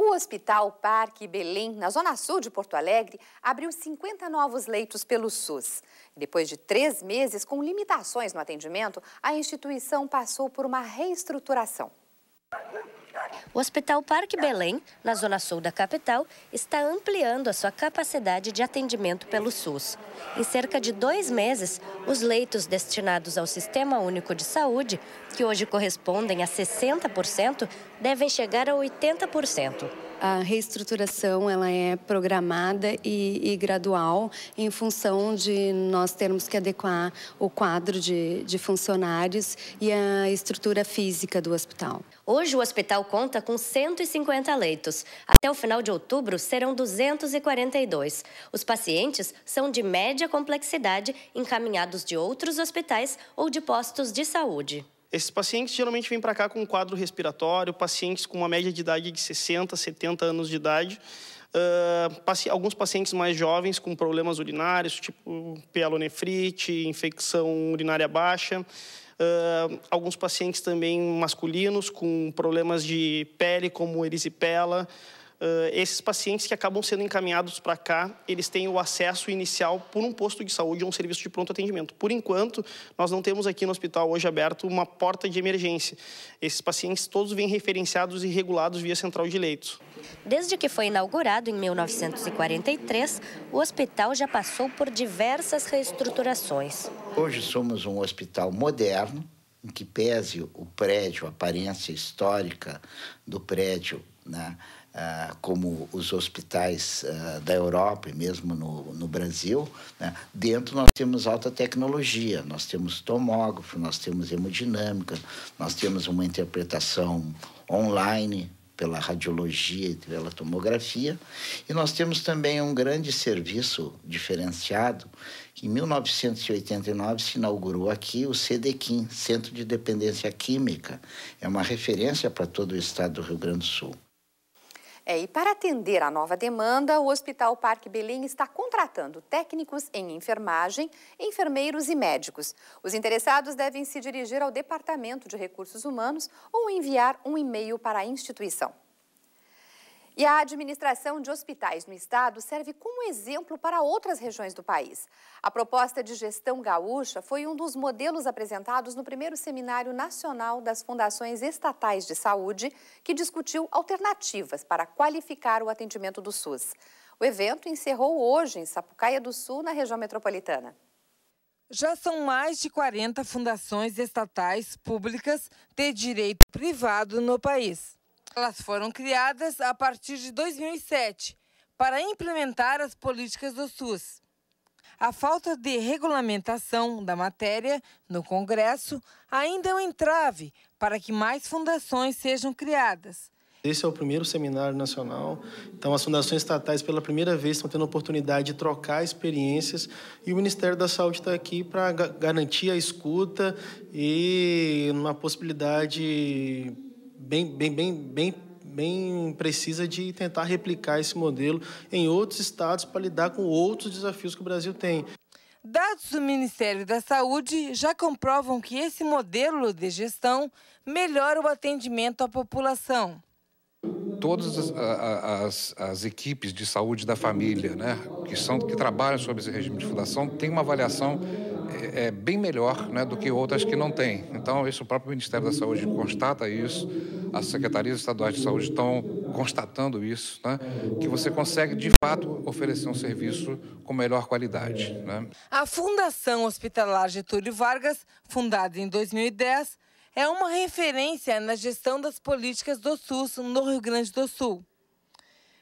O Hospital Parque Belém, na Zona Sul de Porto Alegre, abriu 50 novos leitos pelo SUS. Depois de três meses com limitações no atendimento, a instituição passou por uma reestruturação. O Hospital Parque Belém, na zona sul da capital, está ampliando a sua capacidade de atendimento pelo SUS. Em cerca de dois meses, os leitos destinados ao Sistema Único de Saúde, que hoje correspondem a 60%, devem chegar a 80% a reestruturação ela é programada e, e, gradual em função de nós termos que adequar o quadro de, de funcionários e a estrutura física do hospital. Hoje o hospital conta com 150 leitos. Até o final de outubro serão 242. Os pacientes são de média complexidade, encaminhados de outros hospitais ou de postos de saúde. Esses pacientes geralmente vêm para cá com um quadro respiratório, pacientes com uma média de idade de 60, 70 anos de idade, uh, paci alguns pacientes mais jovens com problemas urinários, tipo pielonefrite, infecção urinária baixa, uh, alguns pacientes também masculinos com problemas de pele, como erisipela, Uh, esses pacientes que acabam sendo encaminhados para cá, eles têm o acesso inicial por um posto de saúde ou um serviço de pronto atendimento. Por enquanto, nós não temos aqui no hospital hoje aberto uma porta de emergência. Esses pacientes todos vêm referenciados e regulados via central de leitos. Desde que foi inaugurado em 1943, o hospital já passou por diversas reestruturações. Hoje somos um hospital moderno, em que pese o prédio, a aparência histórica do prédio, né? Ah, como os hospitais ah, da Europa e mesmo no, no Brasil, né? dentro nós temos alta tecnologia, nós temos tomógrafo, nós temos hemodinâmica, nós temos uma interpretação online pela radiologia e pela tomografia. E nós temos também um grande serviço diferenciado, que em 1989 se inaugurou aqui o CDQIM, Centro de Dependência Química. É uma referência para todo o estado do Rio Grande do Sul. É, e para atender à nova demanda, o Hospital Parque Belém está contratando técnicos em enfermagem, enfermeiros e médicos. Os interessados devem se dirigir ao Departamento de Recursos Humanos ou enviar um e-mail para a instituição. E a administração de hospitais no estado serve como exemplo para outras regiões do país. A proposta de gestão gaúcha foi um dos modelos apresentados no primeiro Seminário Nacional das Fundações Estatais de Saúde, que discutiu alternativas para qualificar o atendimento do SUS. O evento encerrou hoje em Sapucaia do Sul, na região metropolitana. Já são mais de 40 fundações estatais públicas de direito privado no país. Elas foram criadas a partir de 2007 para implementar as políticas do SUS. A falta de regulamentação da matéria no Congresso ainda é um entrave para que mais fundações sejam criadas. Esse é o primeiro seminário nacional. Então, as fundações estatais, pela primeira vez, estão tendo a oportunidade de trocar experiências. E o Ministério da Saúde está aqui para garantir a escuta e uma possibilidade bem, bem, bem, bem, bem precisa de tentar replicar esse modelo em outros estados para lidar com outros desafios que o Brasil tem. Dados do Ministério da Saúde já comprovam que esse modelo de gestão melhora o atendimento à população todas as, as, as, equipes de saúde da família, né, que são que trabalham sob esse regime de fundação, têm uma avaliação é, é bem melhor né, do que outras que não têm. Então, isso o próprio Ministério da Saúde constata isso, as secretarias estaduais de saúde estão constatando isso, né, que você consegue, de fato, oferecer um serviço com melhor qualidade. Né. A Fundação Hospitalar Getúlio Vargas, fundada em 2010, é uma referência na gestão das políticas do SUS no Rio Grande do Sul.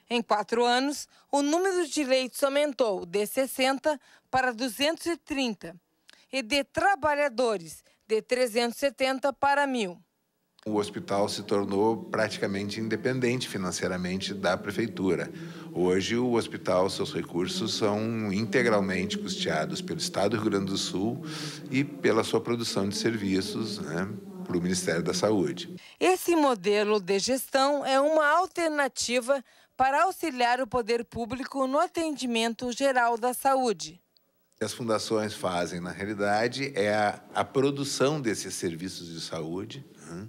Em quatro anos, o número de leitos aumentou de 60 para 230 e de trabalhadores, de 370 para 1.000. O hospital se tornou praticamente independente financeiramente da prefeitura. Hoje, o hospital, seus recursos são integralmente custeados pelo Estado do Rio Grande do Sul e pela sua produção de serviços, né? para o Ministério da Saúde. Esse modelo de gestão é uma alternativa para auxiliar o poder público no atendimento geral da saúde que as fundações fazem, na realidade, é a, a produção desses serviços de saúde né,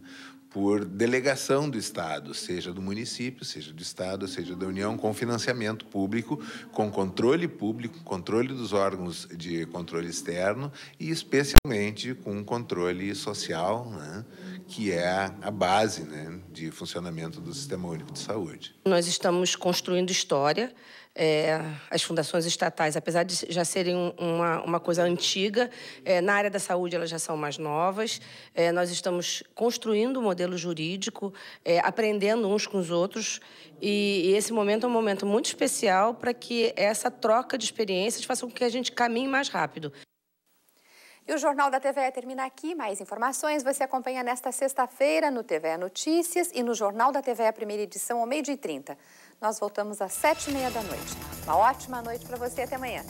por delegação do Estado, seja do município, seja do Estado, seja da União, com financiamento público, com controle público, controle dos órgãos de controle externo e, especialmente, com controle social, né, que é a base né, de funcionamento do Sistema Único de Saúde. Nós estamos construindo história é, as fundações estatais, apesar de já serem uma, uma coisa antiga, é, na área da saúde elas já são mais novas. É, nós estamos construindo o um modelo jurídico, é, aprendendo uns com os outros, e, e, esse momento é um momento muito especial para que essa troca de experiências faça com que a gente caminhe mais rápido. E o Jornal da TVE termina aqui. Mais informações você acompanha nesta sexta-feira no TVE Notícias e no Jornal da TVE Primeira Edição, ao meio-dia e trinta. Nós voltamos às sete e meia da noite. Uma ótima noite para você até amanhã.